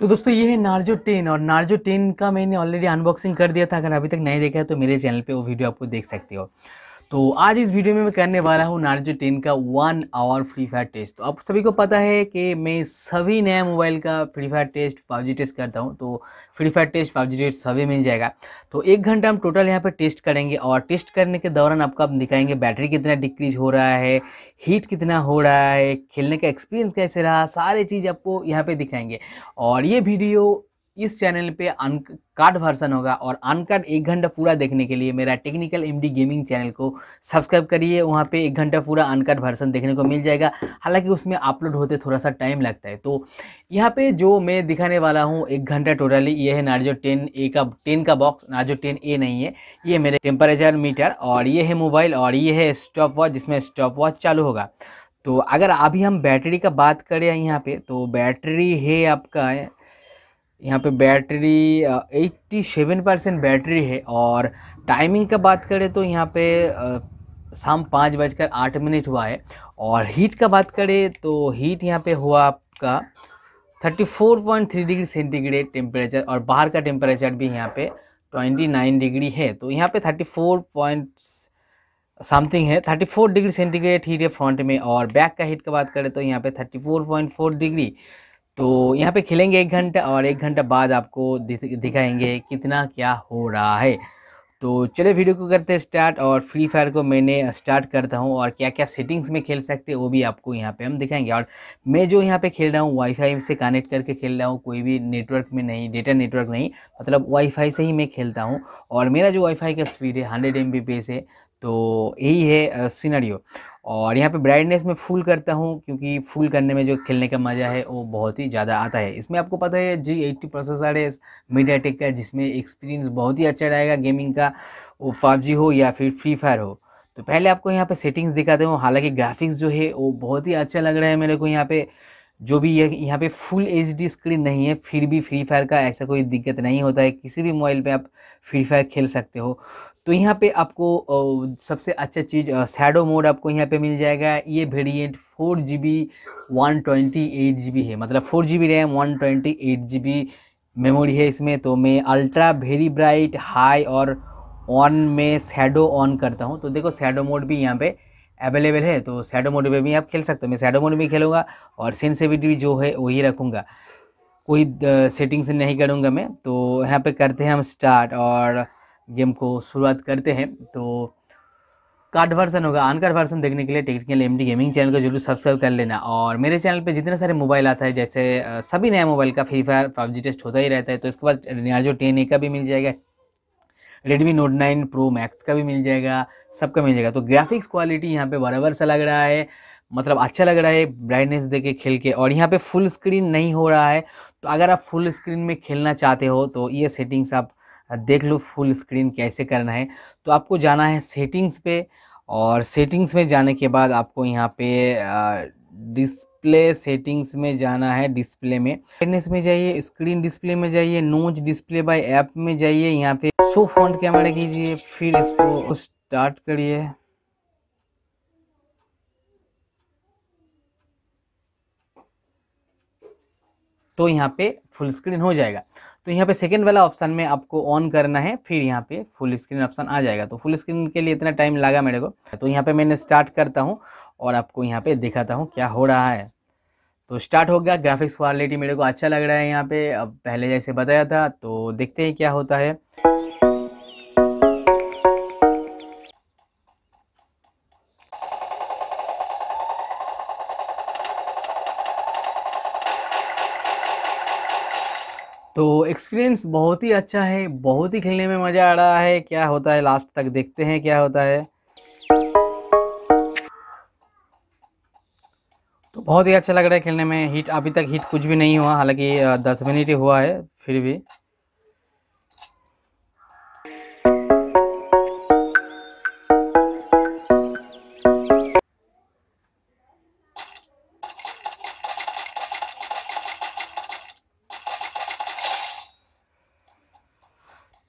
तो दोस्तों ये है नार्जो टेन और नार्जो टेन का मैंने ऑलरेडी अनबॉक्सिंग कर दिया था अगर अभी तक नहीं देखा है तो मेरे चैनल पे वो वीडियो आपको देख सकते हो तो आज इस वीडियो में मैं करने वाला हूँ नार्जो टेन का one hour Free Fire test तो आप सभी को पता है कि मैं सभी नया मोबाइल का Free Fire test five test करता हूँ तो Free Fire test five test सभी मिल जाएगा तो एक घंटा हम टोटल यहाँ पर टेस्ट करेंगे और टेस्ट करने के दौरान आपको आप दिखाएंगे बैटरी कितना डिक्रीज हो रहा है हीट कितना हो रहा है खेलने का एक्सपीरियंस कैसे रहा सारे चीज़ आपको यहाँ पर दिखाएंगे और ये वीडियो इस चैनल पे अनकाट वर्सन होगा और अनकाट एक घंटा पूरा देखने के लिए मेरा टेक्निकल एमडी गेमिंग चैनल को सब्सक्राइब करिए वहाँ पे एक घंटा पूरा अनकाट वर्सन देखने को मिल जाएगा हालांकि उसमें अपलोड होते थोड़ा सा टाइम लगता है तो यहाँ पे जो मैं दिखाने वाला हूँ एक घंटा टोटली ये है नार्जो टेन ए का टेन का बॉक्स नार्जो टेन ए नहीं है ये मेरे टेम्परेचर मीटर और ये है मोबाइल और ये है स्टॉप वॉच जिसमें स्टॉप वॉच चालू होगा तो अगर अभी हम बैटरी का बात करें यहाँ पे तो बैटरी है आपका यहाँ पे बैटरी 87 परसेंट बैटरी है और टाइमिंग का बात करें तो यहाँ पे शाम पाँच बजकर आठ मिनट हुआ है और हीट का बात करें तो हीट यहाँ पे हुआ आपका 34.3 डिग्री सेंटीग्रेड टेम्परेचर और बाहर का टेम्परेचर भी यहाँ पे 29 डिग्री है तो यहाँ पे 34 पॉइंट समथिंग है 34 डिग्री सेंटीग्रेड हीट है फ्रंट में और बैक का हीट का बात करें तो यहाँ पे 34.4 डिग्री तो यहाँ पे खेलेंगे एक घंटा और एक घंटा बाद आपको दिखाएंगे कितना क्या हो रहा है तो चले वीडियो को करते हैं स्टार्ट और फ्री फायर को मैंने स्टार्ट करता हूँ और क्या क्या सेटिंग्स में खेल सकते हैं वो भी आपको यहाँ पे हम दिखाएंगे और मैं जो यहाँ पे खेल रहा हूँ वाईफाई से कनेक्ट करके खेल रहा हूँ कोई भी नेटवर्क में नहीं डेटा नेटवर्क नहीं मतलब वाईफाई से ही मैं खेलता हूँ और मेरा जो वाईफाई का स्पीड है हंड्रेड एम है तो यही है सीनरियो और यहाँ पे ब्राइटनेस में फुल करता हूँ क्योंकि फुल करने में जो खेलने का मज़ा है वो बहुत ही ज़्यादा आता है इसमें आपको पता है जी एट्टी प्रोसेसर है मीडिया टेक का जिसमें एक्सपीरियंस बहुत ही अच्छा रहेगा गेमिंग का वो जी हो या फिर फ्री फायर हो तो पहले आपको यहाँ पे सेटिंग्स दिखाते हूँ हालांकि ग्राफिक्स जो है वो बहुत ही अच्छा लग रहा है मेरे को यहाँ पे जो भी यह यहाँ पे फुल एच स्क्रीन नहीं है फिर भी फ्री फायर का ऐसा कोई दिक्कत नहीं होता है किसी भी मोबाइल पे आप फ्री फायर खेल सकते हो तो यहाँ पे आपको सबसे अच्छा चीज़ सैडो मोड आपको यहाँ पे मिल जाएगा ये variant four G B one twenty eight G B है मतलब four G B RAM one twenty eight G B memory है इसमें तो मैं अल्ट्रा वेरी ब्राइट हाई और ऑन में सैडो ऑन करता हूँ तो देखो सैडो मोड भी यहाँ पर अवेलेबल है तो सैडो मोड में भी आप खेल सकते हो मैं सैडो मोड में खेलूँगा और भी जो है वही रखूँगा कोई सेटिंग्स नहीं करूँगा मैं तो यहाँ पे करते हैं हम स्टार्ट और गेम को शुरुआत करते हैं तो कार्ड वर्सन होगा अनकार्ड वर्सन देखने के लिए टेक्निकल डी गेमिंग चैनल को जरूर सब्सक्राइब कर लेना और मेरे चैनल पे जितने सारे मोबाइल आता है जैसे सभी नया मोबाइल का फ्री फायर पबजी टेस्ट होता ही रहता है तो इसके बाद नियाजो टेन ए का भी मिल जाएगा रेडमी नोट 9 प्रो मैक्स का भी मिल जाएगा सबका मिल जाएगा तो ग्राफिक्स क्वालिटी यहाँ पे बराबर सा लग रहा है मतलब अच्छा लग रहा है ब्राइटनेस दे के खेल के और यहाँ पे फुल स्क्रीन नहीं हो रहा है तो अगर आप फुल स्क्रीन में खेलना चाहते हो तो ये सेटिंग्स आप देख लो फुल स्क्रीन कैसे करना है तो आपको जाना है सेटिंग्स पे और सेटिंग्स में जाने के बाद आपको यहाँ पे डिस्प्ले सेटिंग्स में जाना है डिस्प्ले में ब्राइटनेस में जाइए स्क्रीन डिस्प्ले में जाइए नोज डिस्प्ले बाय ऐप में जाइए यहाँ पे शो फ्रंट कैमरा कीजिए फिर इसको स्टार्ट करिए तो यहाँ पे फुल स्क्रीन हो जाएगा तो यहाँ पे सेकेंड वाला ऑप्शन में आपको ऑन करना है फिर यहाँ पे फुल स्क्रीन ऑप्शन आ जाएगा तो फुल स्क्रीन के लिए इतना टाइम लगा मेरे को तो यहाँ पे मैंने स्टार्ट करता हूँ और आपको यहाँ पे दिखाता हूँ क्या हो रहा है तो स्टार्ट हो गया ग्राफिक्स क्वालिटी मेरे को अच्छा लग रहा है यहाँ पे अब पहले जैसे बताया था तो देखते हैं क्या होता है एक्सपीरियंस बहुत ही अच्छा है बहुत ही खेलने में मज़ा आ रहा है क्या होता है लास्ट तक देखते हैं क्या होता है तो बहुत ही अच्छा लग रहा है खेलने में हिट अभी तक हिट कुछ भी नहीं हुआ हालांकि दस मिनट ही हुआ है फिर भी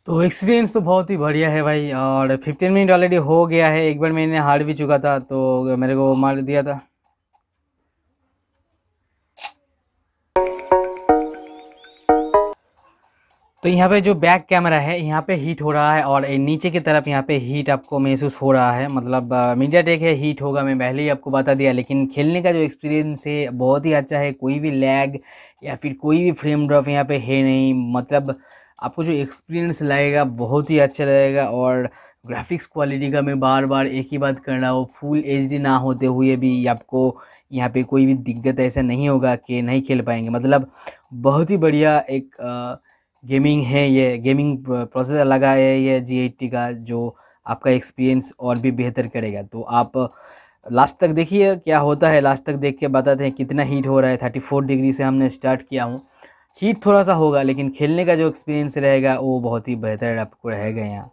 तो एक्सपीरियंस तो बहुत ही बढ़िया है भाई और फिफ्टीन मिनट ऑलरेडी हो गया है एक बार मैंने हार भी चुका था तो मेरे को मार दिया था तो यहाँ पे जो बैक कैमरा है यहाँ पे हीट हो रहा है और नीचे की तरफ यहाँ पे हीट आपको महसूस हो रहा है मतलब मीडिया टेक है हीट होगा मैं पहले ही आपको बता दिया लेकिन खेलने का जो एक्सपीरियंस है बहुत ही अच्छा है कोई भी लैग या फिर कोई भी फ्रेम ड्रॉप यहाँ पे है नहीं मतलब आपको जो एक्सपीरियंस लगेगा बहुत ही अच्छा लगेगा और ग्राफिक्स क्वालिटी का मैं बार बार एक ही बात कर रहा हूँ फुल एच ना होते हुए भी आपको यहाँ पे कोई भी दिक्कत ऐसा नहीं होगा कि नहीं खेल पाएंगे मतलब बहुत ही बढ़िया एक गेमिंग है ये गेमिंग प्रोसेसर लगा है ये जी का जो आपका एक्सपीरियंस और भी बेहतर करेगा तो आप लास्ट तक देखिए क्या होता है लास्ट तक देख के बताते हैं कितना हीट हो रहा है थर्टी फोर डिग्री से हमने स्टार्ट किया हूँ हीट थोड़ा सा होगा लेकिन खेलने का जो एक्सपीरियंस रहेगा वो बहुत ही बेहतर आपको रहेगा यहाँ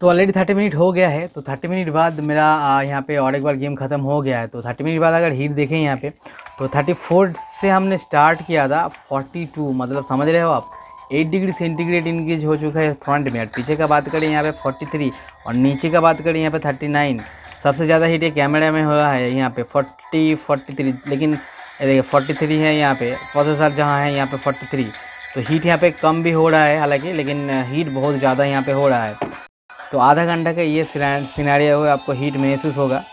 तो ऑलरेडी थर्टी मिनट हो गया है तो थर्टी मिनट बाद मेरा यहाँ पे और एक बार गेम ख़त्म हो गया है तो थर्टी मिनट बाद अगर हीट देखें यहाँ पे तो थर्टी फोर से हमने स्टार्ट किया था फोर्टी टू मतलब समझ रहे हो आप 8 डिग्री सेंटीग्रेड इंक्रीज हो चुका है फ्रंट में और पीछे का बात करें यहाँ पे 43 और नीचे का बात करें यहाँ पे 39 सबसे ज़्यादा हीट ये कैमरा में हुआ है यहाँ पे 40 43 लेकिन देखिए 43 है यहाँ पे प्रोसेसर जहाँ है यहाँ पे 43 तो हीट यहाँ पे कम भी हो रहा है हालांकि लेकिन हीट बहुत ज़्यादा यहाँ पर हो रहा है तो आधा घंटा का ये हुआ आपको हीट महसूस होगा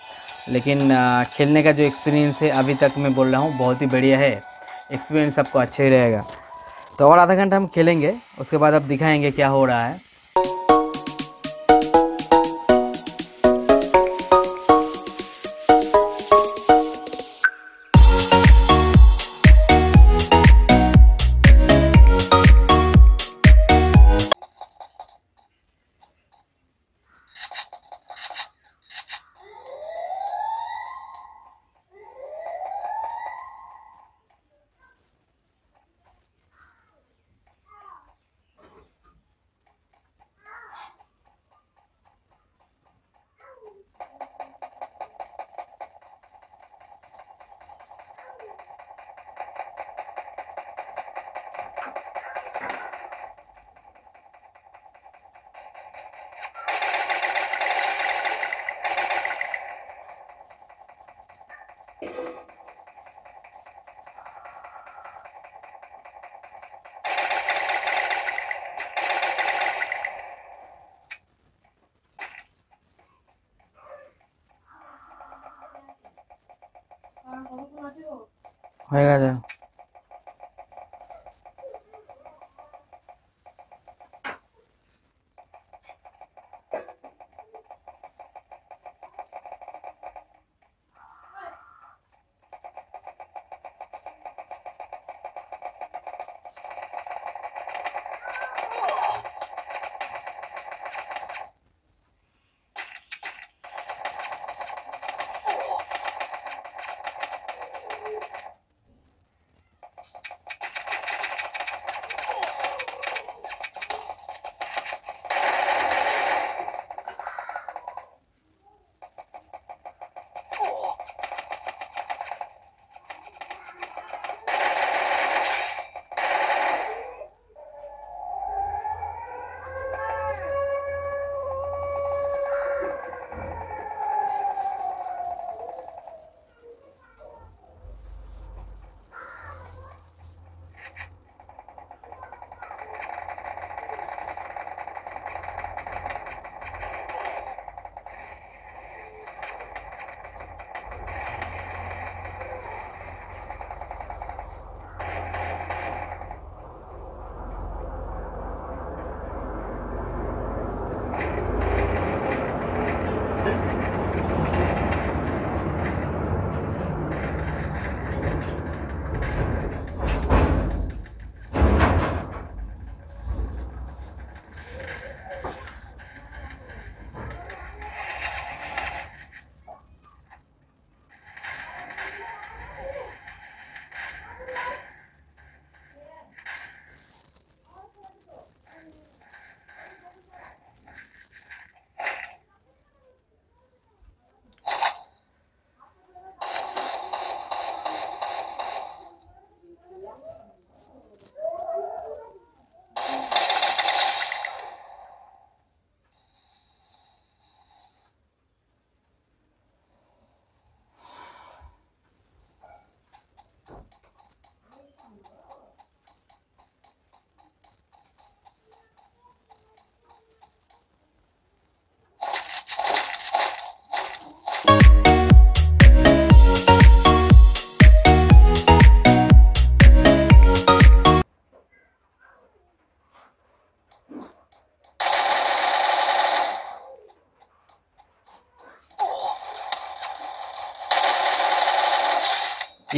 लेकिन खेलने का जो एक्सपीरियंस है अभी तक मैं बोल रहा हूँ बहुत ही बढ़िया है एक्सपीरियंस आपको अच्छा ही रहेगा तो और आधा घंटा हम खेलेंगे उसके बाद अब दिखाएंगे क्या हो रहा है 还有啥？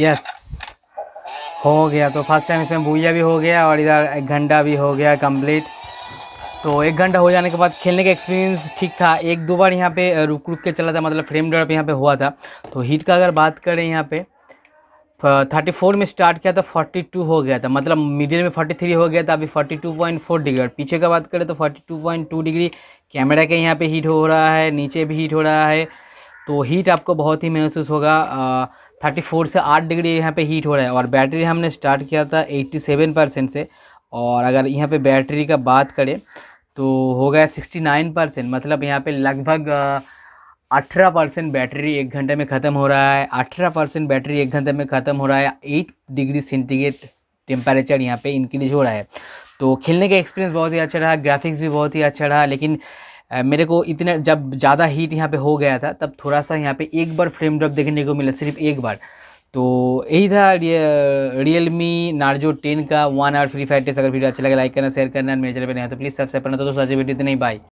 यस हो गया तो फर्स्ट टाइम इसमें भूया भी हो गया और इधर एक घंटा भी हो गया कंप्लीट तो एक घंटा हो जाने के बाद खेलने का एक्सपीरियंस ठीक था एक दो बार यहाँ पे रुक रुक के चला था मतलब फ्रेम ड्रॉप यहाँ पे हुआ था तो हीट का अगर बात करें यहाँ पे थर्टी फोर में स्टार्ट किया था फोर्टी टू हो गया था मतलब मीडियम में फोर्टी थ्री हो गया था अभी forty two point four degree और पीछे का बात करें तो forty two point two degree camera के यहाँ पे हीट हो रहा है नीचे भी हीट हो रहा है तो हीट आपको बहुत ही महसूस होगा आ, थर्टी फोर से आठ डिग्री यहाँ पे हीट हो रहा है और बैटरी हमने स्टार्ट किया था एट्टी सेवन परसेंट से और अगर यहाँ पे बैटरी का बात करें तो हो गया सिक्सटी नाइन परसेंट मतलब यहाँ पे लगभग अठारह परसेंट बैटरी एक घंटे में ख़त्म हो रहा है अठारह परसेंट बैटरी एक घंटे में ख़त्म हो रहा है एट डिग्री सेंटीग्रेड टेम्परेचर यहाँ पर इंक्रीज हो रहा है तो खेलने का एक्सपीरियंस बहुत ही अच्छा रहा ग्राफिक्स भी बहुत ही अच्छा रहा लेकिन मेरे को इतना जब ज़्यादा हीट यहाँ पे हो गया था तब थोड़ा सा यहाँ पे एक बार फ्रेम ड्रॉप देखने को मिला सिर्फ एक बार तो यही था रियल मी नार्जो टेन का one hour free five test अगर वीडियो अच्छा लगे लाइक करना शेयर करना मेरे चैनल पर नहीं तो प्लीज़ सब्सक्राइब करना तो दोस्तों आज वीडियो इतना ही